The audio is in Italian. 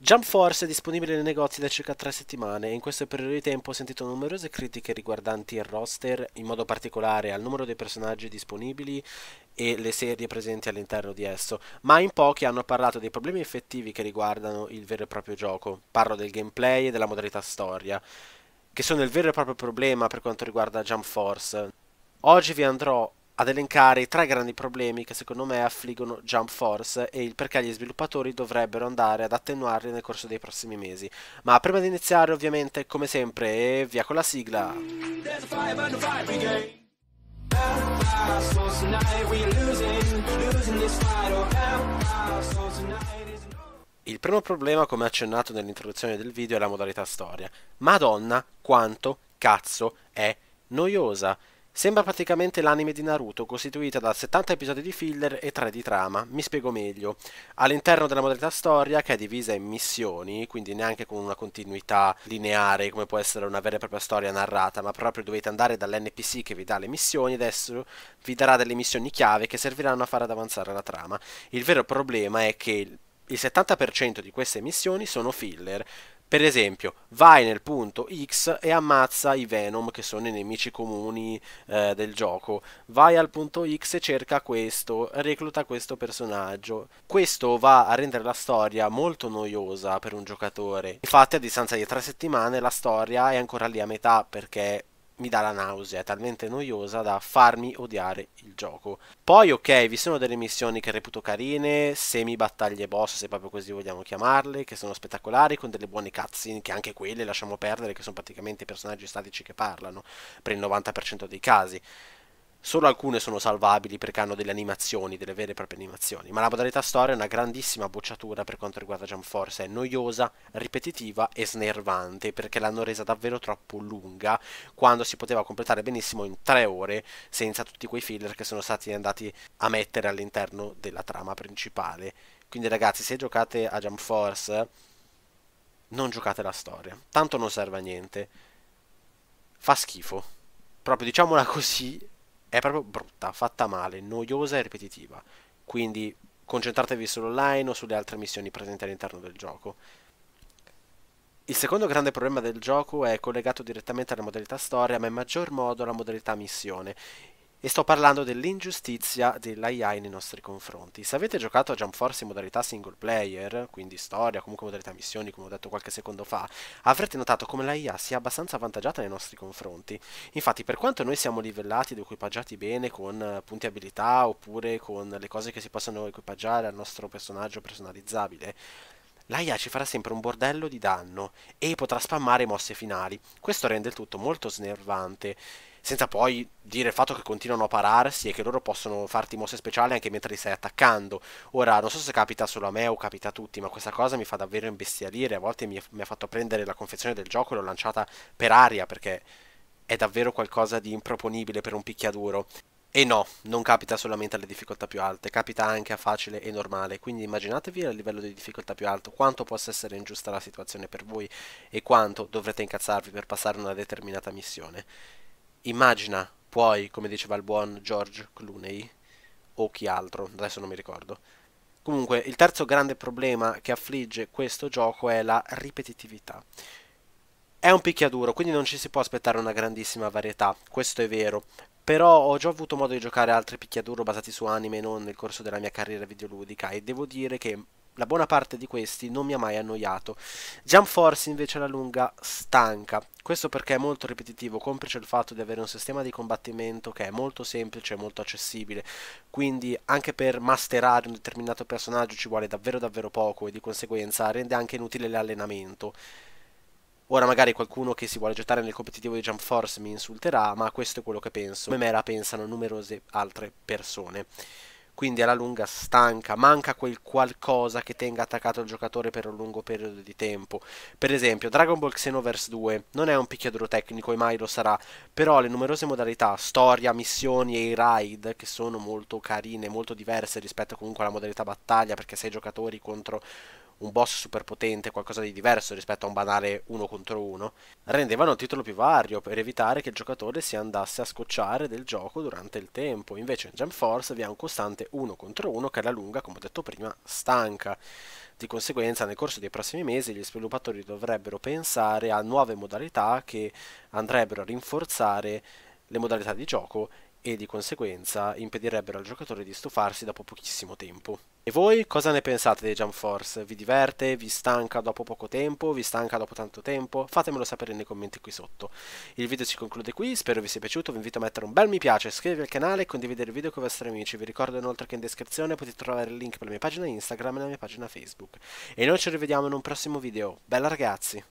Jump Force è disponibile nei negozi da circa tre settimane e in questo periodo di tempo ho sentito numerose critiche riguardanti il roster, in modo particolare al numero dei personaggi disponibili e le serie presenti all'interno di esso, ma in pochi hanno parlato dei problemi effettivi che riguardano il vero e proprio gioco. Parlo del gameplay e della modalità storia, che sono il vero e proprio problema per quanto riguarda Jump Force. Oggi vi andrò ad elencare i tre grandi problemi che secondo me affliggono Jump Force e il perché gli sviluppatori dovrebbero andare ad attenuarli nel corso dei prossimi mesi. Ma prima di iniziare ovviamente come sempre e via con la sigla. Il primo problema, come accennato nell'introduzione del video, è la modalità storia. Madonna, quanto cazzo è noiosa! Sembra praticamente l'anime di Naruto, costituita da 70 episodi di filler e 3 di trama, mi spiego meglio. All'interno della modalità storia, che è divisa in missioni, quindi neanche con una continuità lineare come può essere una vera e propria storia narrata, ma proprio dovete andare dall'NPC che vi dà le missioni, adesso vi darà delle missioni chiave che serviranno a far ad avanzare la trama. Il vero problema è che il 70% di queste missioni sono filler, per esempio, vai nel punto X e ammazza i Venom che sono i nemici comuni eh, del gioco. Vai al punto X e cerca questo, recluta questo personaggio. Questo va a rendere la storia molto noiosa per un giocatore. Infatti a distanza di tre settimane la storia è ancora lì a metà perché mi dà la nausea, è talmente noiosa da farmi odiare il gioco. Poi ok, vi sono delle missioni che reputo carine, semi battaglie boss, se proprio così vogliamo chiamarle, che sono spettacolari, con delle buone cutscene, che anche quelle lasciamo perdere, che sono praticamente personaggi statici che parlano, per il 90% dei casi. Solo alcune sono salvabili perché hanno delle animazioni, delle vere e proprie animazioni, ma la modalità storia è una grandissima bocciatura per quanto riguarda Jump Force, è noiosa, ripetitiva e snervante perché l'hanno resa davvero troppo lunga quando si poteva completare benissimo in tre ore senza tutti quei filler che sono stati andati a mettere all'interno della trama principale. Quindi ragazzi, se giocate a Jump Force non giocate la storia, tanto non serve a niente. Fa schifo. Proprio diciamola così, è proprio brutta, fatta male, noiosa e ripetitiva. Quindi concentratevi sull'online o sulle altre missioni presenti all'interno del gioco. Il secondo grande problema del gioco è collegato direttamente alla modalità storia, ma in maggior modo alla modalità missione e sto parlando dell'ingiustizia dell'AI nei nostri confronti. Se avete giocato a Jump Force in modalità single player, quindi storia, comunque modalità missioni, come ho detto qualche secondo fa, avrete notato come l'AI sia abbastanza avvantaggiata nei nostri confronti. Infatti, per quanto noi siamo livellati ed equipaggiati bene con eh, punti abilità oppure con le cose che si possono equipaggiare al nostro personaggio personalizzabile, l'AIA ci farà sempre un bordello di danno e potrà spammare mosse finali. Questo rende il tutto molto snervante senza poi dire il fatto che continuano a pararsi e che loro possono farti mosse speciali anche mentre li stai attaccando. Ora, non so se capita solo a me o capita a tutti, ma questa cosa mi fa davvero imbestialire. A volte mi, mi ha fatto prendere la confezione del gioco e l'ho lanciata per aria perché è davvero qualcosa di improponibile per un picchiaduro. E no, non capita solamente alle difficoltà più alte, capita anche a facile e normale, quindi immaginatevi a livello di difficoltà più alto quanto possa essere ingiusta la situazione per voi e quanto dovrete incazzarvi per passare una determinata missione immagina, puoi, come diceva il buon George Clooney, o chi altro, adesso non mi ricordo. Comunque, il terzo grande problema che affligge questo gioco è la ripetitività. È un picchiaduro, quindi non ci si può aspettare una grandissima varietà, questo è vero, però ho già avuto modo di giocare altri picchiaduro basati su anime non nel corso della mia carriera videoludica e devo dire che la buona parte di questi non mi ha mai annoiato. Jump Force invece alla lunga stanca, questo perché è molto ripetitivo, complice il fatto di avere un sistema di combattimento che è molto semplice e molto accessibile, quindi anche per masterare un determinato personaggio ci vuole davvero davvero poco e di conseguenza rende anche inutile l'allenamento. Ora magari qualcuno che si vuole gettare nel competitivo di Jump Force mi insulterà, ma questo è quello che penso, come me la pensano numerose altre persone quindi alla lunga stanca, manca quel qualcosa che tenga attaccato il giocatore per un lungo periodo di tempo. Per esempio, Dragon Ball Xenoverse 2 non è un picchiaduro tecnico e mai lo sarà, però le numerose modalità, storia, missioni e i raid, che sono molto carine, molto diverse rispetto comunque alla modalità battaglia, perché sei giocatori contro un boss super potente, qualcosa di diverso rispetto a un banale uno contro uno, rendevano il titolo più vario per evitare che il giocatore si andasse a scocciare del gioco durante il tempo. Invece in Jam Force vi è un costante uno contro uno che alla lunga, come ho detto prima, stanca. Di conseguenza, nel corso dei prossimi mesi gli sviluppatori dovrebbero pensare a nuove modalità che andrebbero a rinforzare le modalità di gioco e di conseguenza impedirebbero al giocatore di stufarsi dopo pochissimo tempo. E voi cosa ne pensate dei Jump Force? Vi diverte? Vi stanca dopo poco tempo? Vi stanca dopo tanto tempo? Fatemelo sapere nei commenti qui sotto. Il video si conclude qui, spero vi sia piaciuto, vi invito a mettere un bel mi piace, iscrivervi al canale e condividere il video con i vostri amici. Vi ricordo inoltre che in descrizione potete trovare il link per la mia pagina Instagram e la mia pagina Facebook. E noi ci rivediamo in un prossimo video. Bella ragazzi!